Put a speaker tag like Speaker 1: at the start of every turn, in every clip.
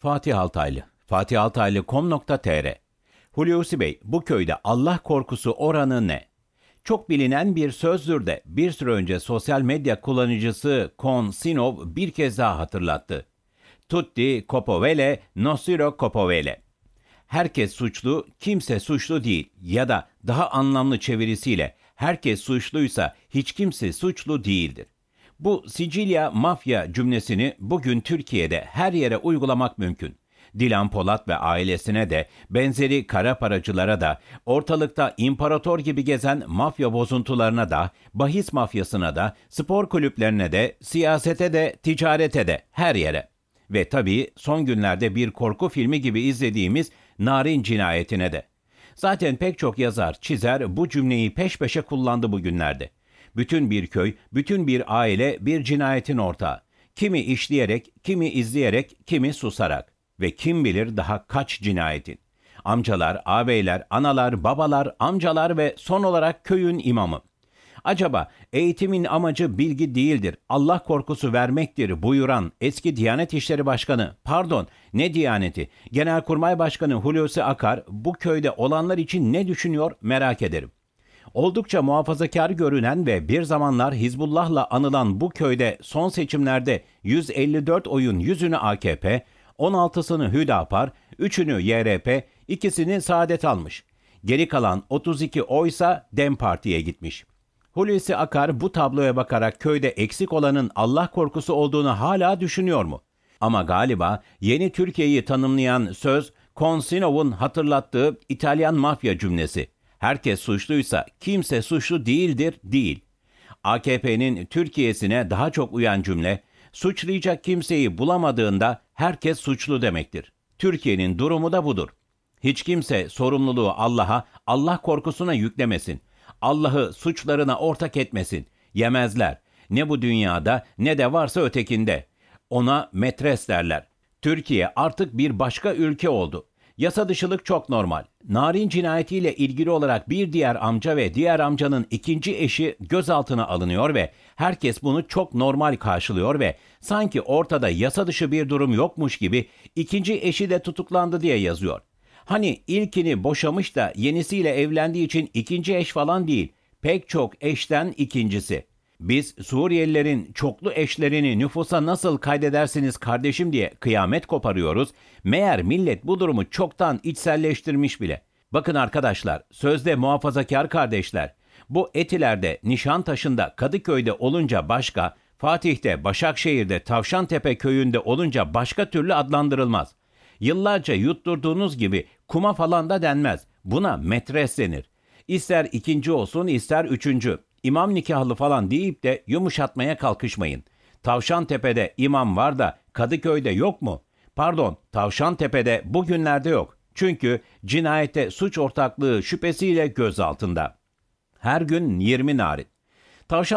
Speaker 1: Fatih Altaylı, fatihaltaylı.com.tr Hulusi Bey, bu köyde Allah korkusu oranı ne? Çok bilinen bir sözdür de bir süre önce sosyal medya kullanıcısı Kon Sinov bir kez daha hatırlattı. Tutti Kopovele, Nosiro Kopovele. Herkes suçlu, kimse suçlu değil ya da daha anlamlı çevirisiyle herkes suçluysa hiç kimse suçlu değildir. Bu Sicilya mafya cümlesini bugün Türkiye'de her yere uygulamak mümkün. Dilan Polat ve ailesine de, benzeri kara paracılara da, ortalıkta imparator gibi gezen mafya bozuntularına da, bahis mafyasına da, spor kulüplerine de, siyasete de, ticarete de, her yere. Ve tabii son günlerde bir korku filmi gibi izlediğimiz Narin cinayetine de. Zaten pek çok yazar, çizer bu cümleyi peş peşe kullandı bugünlerde. Bütün bir köy, bütün bir aile bir cinayetin ortağı. Kimi işleyerek, kimi izleyerek, kimi susarak ve kim bilir daha kaç cinayetin. Amcalar, ağabeyler, analar, babalar, amcalar ve son olarak köyün imamı. Acaba eğitimin amacı bilgi değildir, Allah korkusu vermektir buyuran eski Diyanet İşleri Başkanı, pardon ne Diyaneti, Genelkurmay Başkanı Hulusi Akar bu köyde olanlar için ne düşünüyor merak ederim. Oldukça muhafazakar görünen ve bir zamanlar Hizbullah'la anılan bu köyde son seçimlerde 154 oyun 100'ünü AKP, 16'sını Hüdapar, 3'ünü YRP, ikisini Saadet almış. Geri kalan 32 oysa Dem Parti'ye gitmiş. Hulusi Akar bu tabloya bakarak köyde eksik olanın Allah korkusu olduğunu hala düşünüyor mu? Ama galiba yeni Türkiye'yi tanımlayan söz Konsinov'un hatırlattığı İtalyan mafya cümlesi. Herkes suçluysa kimse suçlu değildir, değil. AKP'nin Türkiye'sine daha çok uyan cümle, suçlayacak kimseyi bulamadığında herkes suçlu demektir. Türkiye'nin durumu da budur. Hiç kimse sorumluluğu Allah'a, Allah korkusuna yüklemesin. Allah'ı suçlarına ortak etmesin. Yemezler. Ne bu dünyada ne de varsa ötekinde. Ona metres derler. Türkiye artık bir başka ülke oldu. Yasa dışılık çok normal. Narin cinayetiyle ilgili olarak bir diğer amca ve diğer amcanın ikinci eşi gözaltına alınıyor ve herkes bunu çok normal karşılıyor ve sanki ortada yasa dışı bir durum yokmuş gibi ikinci eşi de tutuklandı diye yazıyor. Hani ilkini boşamış da yenisiyle evlendiği için ikinci eş falan değil, pek çok eşten ikincisi. Biz Suriyelilerin çoklu eşlerini nüfusa nasıl kaydedersiniz kardeşim diye kıyamet koparıyoruz. Meğer millet bu durumu çoktan içselleştirmiş bile. Bakın arkadaşlar, sözde muhafazakar kardeşler. Bu Etiler'de, Nişantaşı'nda, Kadıköy'de olunca başka, Fatih'te, Başakşehir'de, Tavşantepe köyünde olunca başka türlü adlandırılmaz. Yıllarca yutturduğunuz gibi kuma falan da denmez. Buna metres denir. İster ikinci olsun ister üçüncü imam nikahlı falan deyip de yumuşatmaya kalkışmayın. Tavşan Tepe'de imam var da Kadıköy'de yok mu? Pardon, Tavşan Tepe'de bugünlerde yok. Çünkü cinayete suç ortaklığı şüphesiyle göz altında. Her gün 20 narin.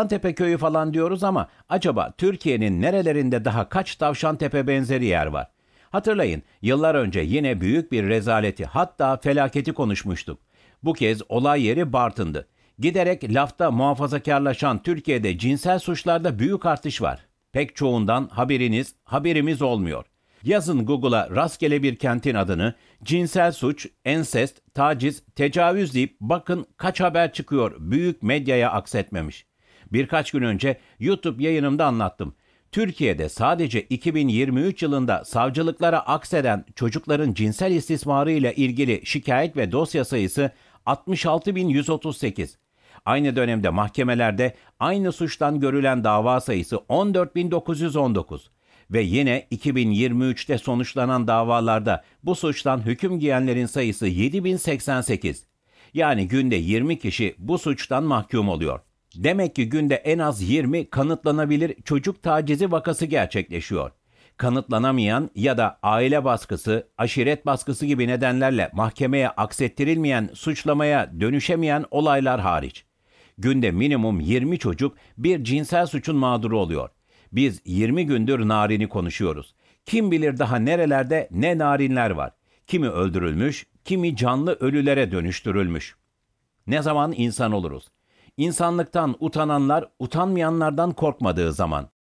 Speaker 1: Tepe köyü falan diyoruz ama acaba Türkiye'nin nerelerinde daha kaç Tavşan Tepe benzeri yer var? Hatırlayın, yıllar önce yine büyük bir rezaleti hatta felaketi konuşmuştuk. Bu kez olay yeri Bartın'dı. Giderek lafta muhafazakarlaşan Türkiye'de cinsel suçlarda büyük artış var. Pek çoğundan haberiniz, haberimiz olmuyor. Yazın Google'a rastgele bir kentin adını, cinsel suç, ensest, taciz, tecavüz deyip bakın kaç haber çıkıyor büyük medyaya aksetmemiş. Birkaç gün önce YouTube yayınımda anlattım. Türkiye'de sadece 2023 yılında savcılıklara akseden çocukların cinsel istismarı ile ilgili şikayet ve dosya sayısı 66.138. Aynı dönemde mahkemelerde aynı suçtan görülen dava sayısı 14.919 ve yine 2023'te sonuçlanan davalarda bu suçtan hüküm giyenlerin sayısı 7088. Yani günde 20 kişi bu suçtan mahkum oluyor. Demek ki günde en az 20 kanıtlanabilir çocuk tacizi vakası gerçekleşiyor kanıtlanamayan ya da aile baskısı, aşiret baskısı gibi nedenlerle mahkemeye aksettirilmeyen, suçlamaya dönüşemeyen olaylar hariç. Günde minimum 20 çocuk bir cinsel suçun mağduru oluyor. Biz 20 gündür narini konuşuyoruz. Kim bilir daha nerelerde ne narinler var. Kimi öldürülmüş, kimi canlı ölülere dönüştürülmüş. Ne zaman insan oluruz? İnsanlıktan utananlar utanmayanlardan korkmadığı zaman.